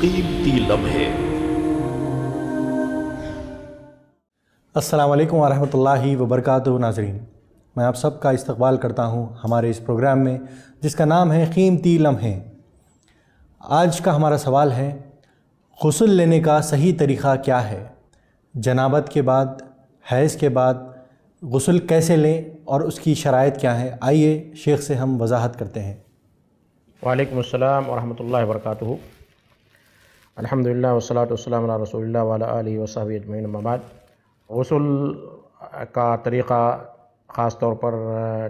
कीमती लम्हे अस्सलाम वालेकुम वरहमतुल्लाहि नाजरीन मैं आप सबका इस्तकबाल करता हूँ हमारे इस प्रोग्राम में जिसका नाम है कीमती लम्हे आज का हमारा सवाल है गसल लेने का सही तरीक़ा क्या है जनाबत के बाद हैज़ के बाद गसल कैसे लें और उसकी शराइ क्या है आइए शेख से हम वजाहत करते हैं वालेकाम वरहमल वर्का अलहमदिल्ला वसलात वसलाम रसोल्ला वाली वसाब अजमैन मबाद गसल का तरीक़ा ख़ास तौर पर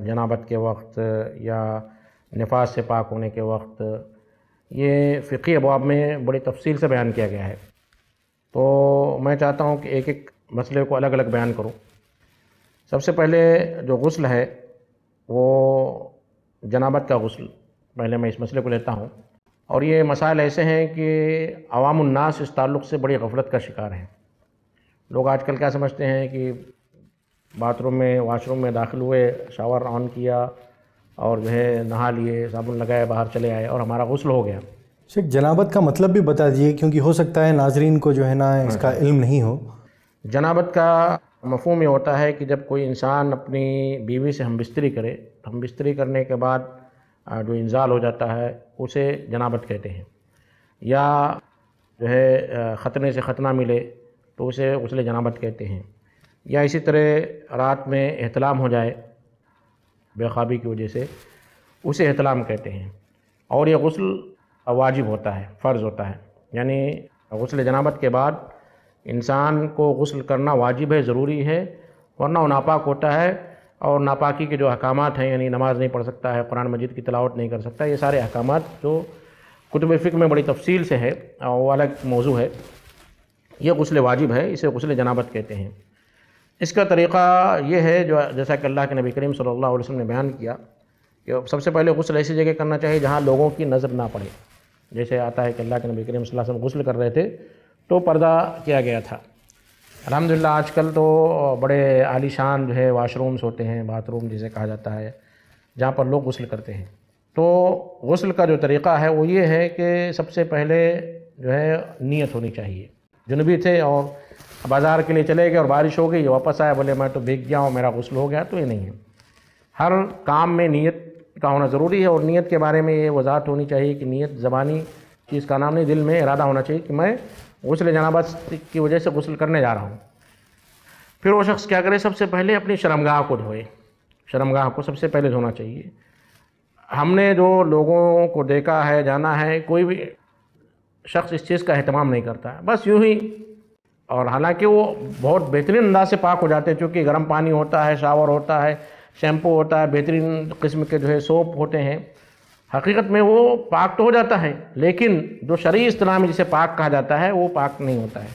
जनाबत के वक्त या नफाज से पाक होने के वक्त ये फ़िकी अबाब में बड़ी तफसील से बयान किया गया है तो मैं चाहता हूँ कि एक एक मसले को अलग अलग बयान करूँ सबसे पहले जो गसल है वो जनाबत का गसल पहले मैं इस मसले को लेता हूँ और ये मसाइल ऐसे हैं कि अवामनास इस ताल्लुक़ से बड़ी गफलत का शिकार हैं लोग आजकल क्या समझते हैं कि बाथरूम में वाशरूम में दाखिल हुए शावर ऑन किया और जो है नहा लिए साबुन लगाए बाहर चले आए और हमारा गसल हो गया शेख जनाबत का मतलब भी बता दिए क्योंकि हो सकता है नाजरीन को जो है ना इसका हाँ। इल्म नहीं हो जनाबत का मफहम ये होता है कि जब कोई इंसान अपनी बीवी से हम बिस्तरी करे तो हम बिस्तरी करने के बाद जो इंजाल हो जाता है उसे जनाबत कहते हैं या जो है ख़तने से ख़तना मिले तो उसे उसले जनाबत कहते हैं या इसी तरह रात में एहतलाम हो जाए बेखाबी की वजह से उसे एहतलाम कहते हैं और यह गसल वाजिब होता है फ़र्ज़ होता है यानी गसल जनाबत के बाद इंसान को गसल करना वाजिब है ज़रूरी है वरना वो नापाक होता है और नापाकी के जो अहकाम हैं यानी नमाज़ नहीं पढ़ सकता है कुरान मजीद की तलावट नहीं कर सकता ये सारे अहकाम जो कुतुब फ़िक में बड़ी तफसील से है और वो अलग मौजू है ये गसल वाजिब है इसे गसल जनाबत कहते हैं इसका तरीक़ा ये है जो जैसा कि अल्लाह के नबी करीम सल्ला वसम ने बयान किया कि सबसे पहले गसल ऐसी जगह करना चाहिए जहाँ लोगों की नज़र ना पड़े जैसे आता है कि अल्लाह के नबी करीम वसम गसल कर रहे थे तो पर्दा किया गया था अलहमदिल्ला आजकल तो बड़े आलीशान जो है वाशरूम्स होते हैं बाथरूम जिसे कहा जाता है जहाँ पर लोग गसल करते हैं तो गसल का जो तरीक़ा है वो ये है कि सबसे पहले जो है नीयत होनी चाहिए जुनबी थे और बाज़ार के लिए चले गए और बारिश हो गई वापस आया बोले मैं तो भीग गया हूँ मेरा गसल हो गया तो ये नहीं है हर काम में नीयत का होना ज़रूरी है और नीयत के बारे में ये वजाहत होनी चाहिए कि नीयत ज़बानी चीज़ का नाम नहीं दिल में इरादा होना चाहिए कि मैं गसल जनाबत की वजह से गसल करने जा रहा हूँ फिर वो शख्स क्या करे सबसे पहले अपनी शर्मगाह को धोए शर्मगाह को सबसे पहले धोना चाहिए हमने जो लोगों को देखा है जाना है कोई भी शख्स इस चीज़ का अहतमाम नहीं करता है बस यूँ ही और हालांकि वो बहुत बेहतरीन अंदाज से पाक हो जाते हैं चूँकि गर्म पानी होता है शावर होता है शैम्पू होता है बेहतरीन किस्म के जो है सोप होते हैं हकीकत में वो पाक तो हो जाता है लेकिन जो शरी इस्लाम में जिसे पाक कहा जाता है वो पाक नहीं होता है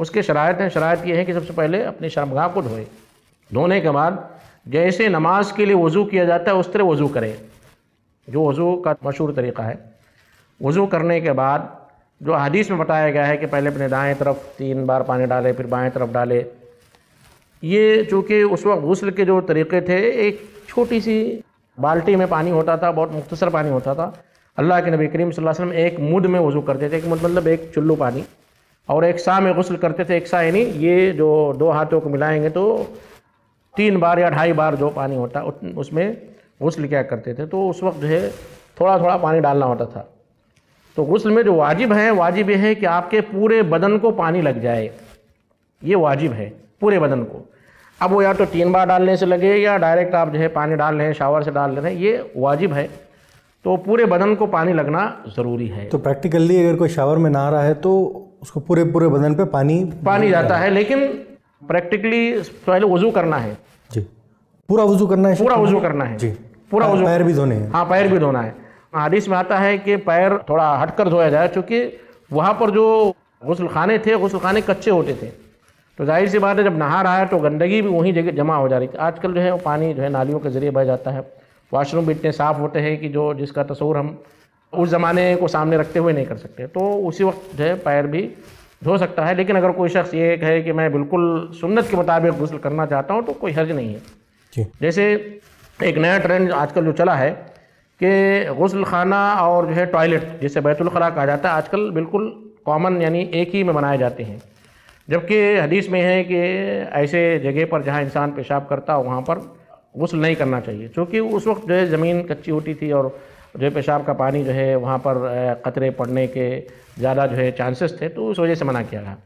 उसके शरात हैं शरात ये है कि सबसे पहले अपनी शर्मगाह को धोए धोने के बाद जैसे नमाज के लिए वज़ू किया जाता है उस तरह वज़ू करें जो वज़ू का मशहूर तरीक़ा है वज़ू करने के बाद जो हदीस में बताया गया है कि पहले अपने दाएं तरफ तीन बार पानी डाले फिर बाएं तरफ डाले ये चूँकि उस वक्त गसल के जो तरीके थे एक छोटी सी बाल्टी में पानी होता था बहुत मुख्तसर पानी होता था अल्लाह के नबी करीम वसल्लम एक मुड में वज़ू करते थे एक मुड मतलब एक चुल्लू पानी और एक शाह में गसल करते थे एक शाह यानी ये जो दो हाथों को मिलाएंगे तो तीन बार या ढाई बार जो पानी होता उसमें गसल क्या करते थे तो उस वक्त जो है थोड़ा थोड़ा पानी डालना होता था तो गसल में जो वाजिब है वाजिब यह है कि आपके पूरे बदन को पानी लग जाए ये वाजिब है पूरे बदन को अब वो या तो तीन बार डालने से लगे या डायरेक्ट आप जो है पानी डाल रहे हैं शावर से डाल रहे हैं ये वाजिब है तो पूरे बदन को पानी लगना ज़रूरी है तो प्रैक्टिकली अगर कोई शावर में ना रहा है तो उसको पूरे पूरे बदन पे पानी पानी जाता है लेकिन प्रैक्टिकली पहले वजू करना है जी पूरा वजू करना है पूरा वजू करना है जी पूरा वजू पैर भी धोने हैं हाँ पैर भी धोना है आदिश में आता है कि पैर थोड़ा हट कर धोया जाए चूँकि वहाँ पर जो गसल खाने थे गसल खाने कच्चे होते थे तो जाहिर सी बात है जब नहा रहा है तो गंदगी भी वहीं जगह जमा हो जा रही है आजकल जो है वो पानी जो है नालियों के ज़रिए बह जाता है वाशरूम भी इतने साफ़ होते हैं कि जो जिसका तस्वूर हम उस ज़माने को सामने रखते हुए नहीं कर सकते तो उसी वक्त जो है पैर भी धो सकता है लेकिन अगर कोई शख्स ये कहे कि मैं बिल्कुल सुन्नत के मुताबिक गसल करना चाहता हूँ तो कोई हर्ज नहीं है जैसे एक नया ट्रेंड आजकल जो चला है कि गसल खाना और जो है टॉयलेट जिसे बैतुलखला कहा जाता है आजकल बिल्कुल कॉमन यानी एक ही में बनाए जाते हैं जबकि हदीस में है कि ऐसे जगह पर जहाँ इंसान पेशाब करता हो वहाँ पर गसल नहीं करना चाहिए क्योंकि उस वक्त जो है ज़मीन कच्ची होती थी और जो है पेशाब का पानी जो है वहाँ पर ख़तरे पड़ने के ज़्यादा जो है चांसेस थे तो उस वजह से मना किया गया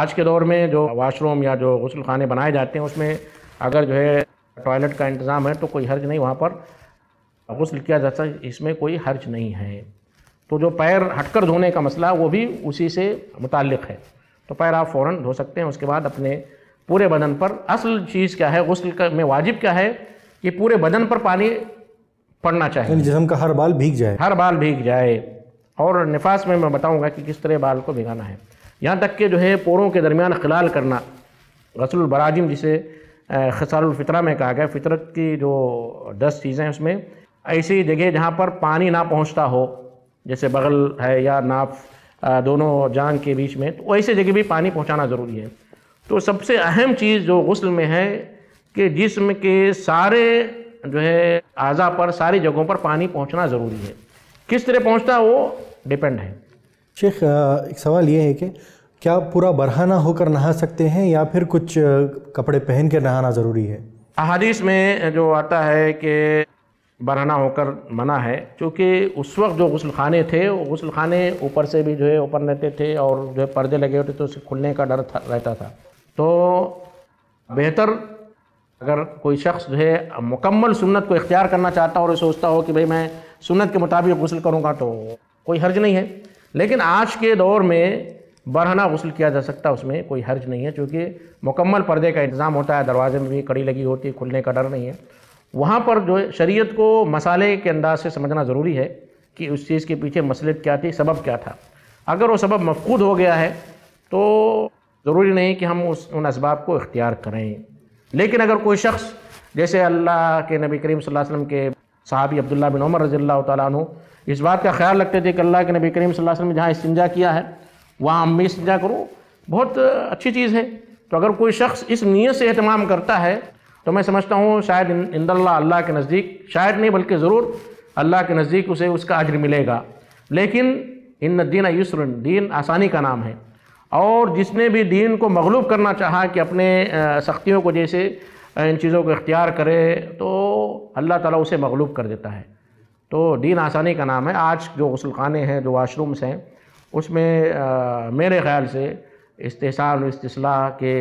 आज के दौर में जो वाशरूम या जो गसल खाने बनाए जाते हैं उसमें अगर जो है टॉयलेट का इंतज़ाम है तो कोई हर्ज नहीं वहाँ पर गसल किया जाता इसमें कोई हर्ज नहीं है तो जो पैर हटकर धोने का मसला वो भी उसी से मुतल है तो पैर आप फ़ौरन धो सकते हैं उसके बाद अपने पूरे बदन पर असल चीज़ क्या है गसल में वाजिब क्या है कि पूरे बदन पर पानी पड़ना चाहिए जिसम का हर बाल भीग जाए हर बाल भीग जाए और निफास में मैं बताऊंगा कि किस तरह बाल को भिगाना है यहाँ तक के जो है पोरों के दरमियान खिलाल करना गसलबराजिम जिसे खसारफितरा में कहा गया फितरत की जो दस चीज़ें उसमें ऐसी जगह जहाँ पर पानी ना पहुँचता हो जैसे बगल है या नाफ दोनों जांग के बीच में तो ऐसे जगह भी पानी पहुंचाना ज़रूरी है तो सबसे अहम चीज़ जो गसल में है कि जिसम के सारे जो है अज़ा पर सारी जगहों पर पानी पहुंचना ज़रूरी है किस तरह पहुंचता है वो डिपेंड है शेख एक सवाल ये है कि क्या पूरा बरहाना होकर नहा सकते हैं या फिर कुछ कपड़े पहन के नहाना ज़रूरी है अहादीस में जो आता है कि बराना होकर मना है क्योंकि उस वक्त जो गसल खाने थे गसल खाने ऊपर से भी जो है ऊपर रहते थे और जो है पर्दे लगे होते तो उसे खुलने का डर था, रहता था तो बेहतर अगर कोई शख्स जो है मुकम्मल सुन्नत को इख्तियार करना चाहता और सोचता हो कि भाई मैं सुन्नत के मुताबिक गसल करूँगा तो कोई हर्ज नहीं है लेकिन आज के दौर में बरहना गसल किया जा सकता है उसमें कोई हर्ज नहीं है क्योंकि मुकम्मल पर्दे का इंतज़ाम होता है दरवाजे में भी कड़ी लगी होती है खुलने का डर नहीं है वहाँ पर जो है शरीयत को मसाले के अंदाज से समझना ज़रूरी है कि उस चीज़ के पीछे मसलत क्या थी सबब क्या था अगर वो सबब मफकूद हो गया है तो ज़रूरी नहीं कि हम उस उन इसबाब को इख्तियार करें लेकिन अगर कोई शख्स जैसे अल्लाह के नबी करीम सल्लल्लाहु अलैहि वसल्लम के सहाबी अब्दुल्ला बिन उमर रज़ी अल्लाह तु इस बात का ख्याल रखते थे कि अल्लाह के नबी करीम सल्लल्लाहु अलैहि वसल्लम ने जहाँ इस्तंजा किया है वहाँ हम भी इस्तंजा करूँ बहुत अच्छी चीज़ है तो अगर कोई शख्स इस नीयत से अहतमाम करता है तो मैं समझता हूँ शायद इंदल्ला अल्लाह के नज़दीक शायद नहीं बल्कि ज़रूर अल्लाह के नज़दीक उसे उसका अजर मिलेगा लेकिन इन दीन यसर दीन आसानी का नाम है और जिसने भी दीन को मगलूब करना चाहा कि अपने सख्तियों को जैसे इन चीज़ों को इख्तियार करे तो अल्लाह ताला उसे मगलूब कर देता है तो दीन आसानी का नाम है आज जो गसलखाने हैं जो वाशरूम्स हैं उसमें आ, मेरे ख़्याल से इस्तेसाल और के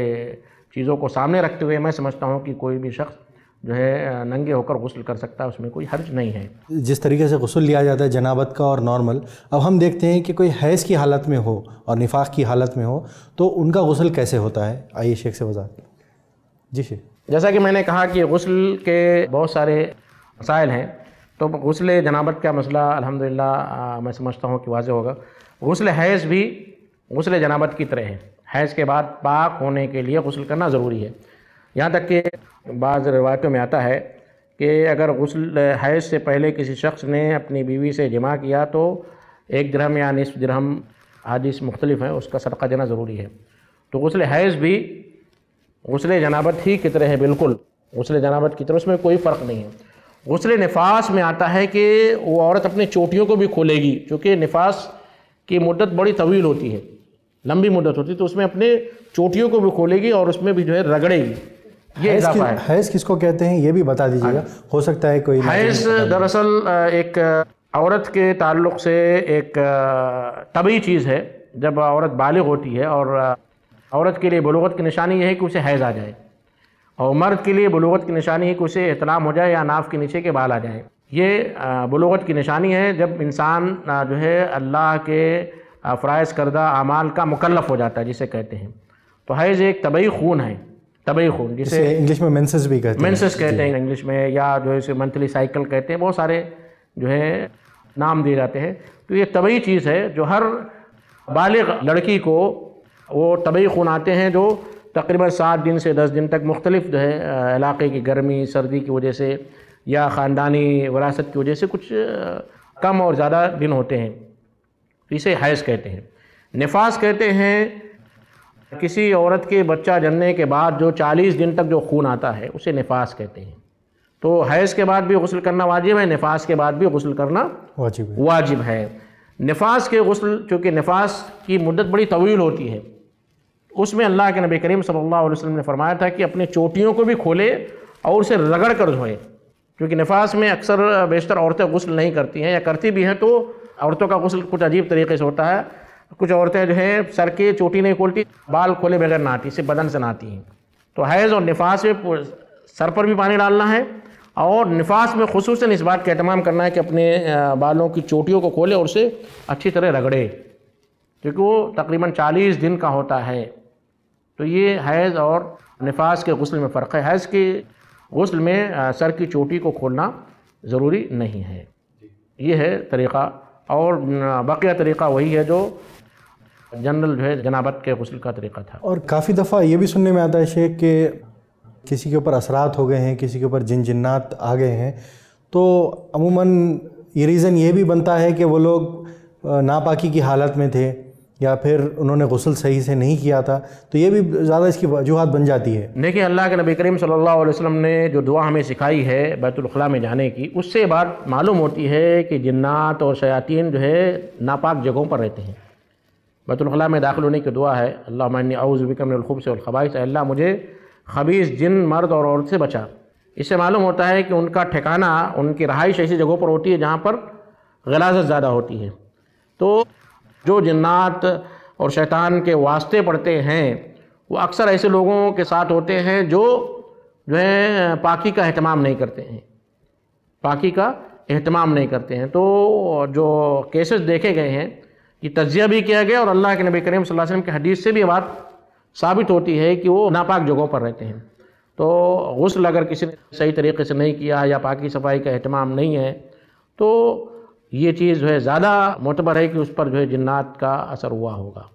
चीज़ों को सामने रखते हुए मैं समझता हूँ कि कोई भी शख्स जो है नंगे होकर गसल कर सकता है उसमें कोई हर्ज नहीं है जिस तरीके से गसल लिया जाता है जनाबत का और नॉर्मल अब हम देखते हैं कि कोई हैज़ की हालत में हो और निफाक की हालत में हो तो उनका गसल कैसे होता है आइए शेख से वजात जी शेख जैसा कि मैंने कहा कि गसल के बहुत सारे मसाइल हैं तो गसल जनाबत का मसला अलहमदिल्ला मैं समझता हूँ कि वाज होगा गसल हैज़ भी गसल जनाबत की तरह है हैज़ के बाद पाक होने के लिए गसल करना ज़रूरी है यहाँ तक कि बाज़ रवायतों में आता है कि अगर गसल हैज़ से पहले किसी शख्स ने अपनी बीवी से जमा किया तो एक ग्रहम या नसफ ग्रहम आदिश मुख्तलिफ हैं उसका सदका देना ज़रूरी है तो गसल हैज़ भी गसल जनाबत ही की तरह है बिल्कुल गसल जनाबत की तरह उसमें कोई फ़र्क नहीं है गसल नफास में आता है कि वो औरत अपनी चोटियों को भी खोलेगी क्योंकि नफास की मदत बड़ी तवील होती है लंबी मुद्दत होती तो उसमें अपने चोटियों को भी खोलेगी और उसमें भी जो है रगड़ेगी ये हैस, कि, हैस किसको कहते हैं ये भी बता दीजिएगा हाँ। हो सकता है कोई हैस दरअसल एक औरत के ताल्लुक से एक तबी चीज़ है जब औरत बालिग होती है और औरत के लिए बलोगत की निशानी यह है कि उसे हैज़ आ जाए और मर्द के लिए बलुगत की निशानी है कि उसे एहतलाम हो जाए या नाफ के नीचे के बाल आ जाए ये बलोगत की निशानी है जब इंसान जो है अल्लाह के फ़रज़ करदा अमाल का मुकलफ हो जाता है जिसे कहते हैं तो हैज़ एक तबई खून है तबई खून जिसे इंग्लिश में मेंसेस भी कहते हैं मेंसेस कहते हैं इंग्लिश में या जो है इसे मंथली साइकिल कहते हैं बहुत सारे जो है नाम दिए जाते हैं तो ये तबई चीज़ है जो हर बालग लड़की को वो तबई खून आते हैं जो तकरीबन सात दिन से दस दिन तक मुख्तलिफ जो है इलाके की गर्मी सर्दी की वजह से या ख़ानदानी वरासत की वजह से कुछ कम और ज़्यादा दिन होते हैं तो इसे हैस कहते हैं नफास कहते हैं किसी औरत के बच्चा जन्ने के बाद जो 40 दिन तक जो खून आता है उसे नफास कहते हैं तो हैस के बाद भी गसल करना वाजिब है नफास के बाद भी गसल करना वाजिब है वाजिब है नफास के गसल चूँकि नफास की मुद्दत बड़ी तवील होती है उसमें अल्लाह के नबी करीम सल्लल्लाहु अलैहि वसल्लम ने फरमाया था कि अपने चोटियों को भी खोले और उसे रगड़ कर धोएं क्योंकि नफास में अक्सर बेशतर औरतें गसल नहीं करती हैं या करती भी हैं तो औरतों का गसल कुछ अजीब तरीके से होता है कुछ औरतें जो हैं सर की चोटी नहीं खोलती बाल खोले बगैर नहाती सिर्फ बदन से नहाती हैं तो हैज़ और निफास में सर पर भी पानी डालना है और निफास में खसूस इस बात का अहतमाम करना है कि अपने बालों की चोटियों को खोले और उसे अच्छी तरह रगड़े क्योंकि वो तकरीबन चालीस दिन का होता है तो ये हैज़ और निफास के गसल में फ़र्क है हैज़ के गसल में सर की चोटी को खोलना ज़रूरी नहीं है ये है तरीक़ा और बाकी तरीक़ा वही है जो जनरल जो है जनाबत के गसल का तरीका था और काफ़ी दफ़ा ये भी सुनने में आता है शेख कि किसी के ऊपर असरात हो गए हैं किसी के ऊपर जिन जिन्नात आ गए हैं तो अमूमन ये रीज़न ये भी बनता है कि वो लोग नापाकी की हालत में थे या फिर उन्होंने गसल सही से नहीं किया था तो ये भी ज़्यादा इसकी वजूहत बन जाती है देखिए अल्लाह के नबी करीम सल्लल्लाहु अलैहि वसल्लम ने जो दुआ हमें सिखाई है बैतुलखला में जाने की उससे बात मालूम होती है कि जन्नात और शयातीन जो है नापाक जगहों पर रहते हैं बैतुलखला में दाखिल होने की दुआ है अल्लाह मैंने अउज़बिकमखूब से अल्लाह मुझे खबीस जिन मर्द और औरत से बचा इससे मालूम होता है कि उनका ठिकाना उनकी रहाइश ऐसी जगहों पर होती है जहाँ पर गलाजत ज़्यादा होती है तो जो जन्ात और शैतान के वास्ते पड़ते हैं वो अक्सर ऐसे लोगों के साथ होते हैं जो जो है पाकि का अहतमाम नहीं करते हैं पाकि का अहतमाम नहीं करते हैं तो जो केसेस देखे गए हैं कि तजिया भी किया गया और अल्लाह के नबी करीम सल्लल्लाहु अलैहि वसल्लम की हदीस से भी बात साबित होती है कि वो नापाक जगहों पर रहते हैं तो गसल अगर किसी ने सही तरीके से नहीं किया या पाकि सफाई का अहतमाम नहीं है तो ये चीज़ जो है ज़्यादा मोतबर है कि उस पर जो है जन्नात का असर हुआ होगा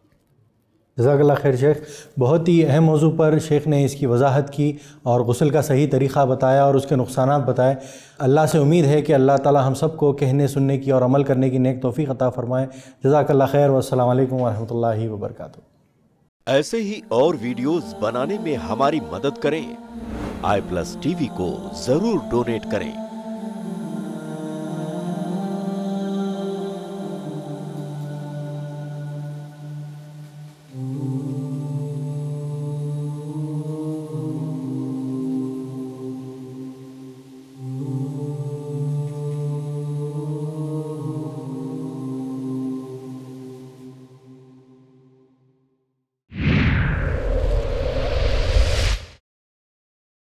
जजाकल्ला खैर शेख बहुत ही अहम मौजू पर शेख ने इसकी वजाहत की और गसल का सही तरीक़ा बताया और उसके नुकसान बताए अल्लाह से उम्मीद है कि अल्लाह ताला हम सब को कहने सुनने की और अमल करने की नेक तोफ़ी अता फ़रमाएँ जजाकल्ला खैर वालकम वरहि वबरक ऐसे ही और वीडियोज़ बनाने में हमारी मदद करें आई प्लस टीवी को ज़रूर डोनेट करें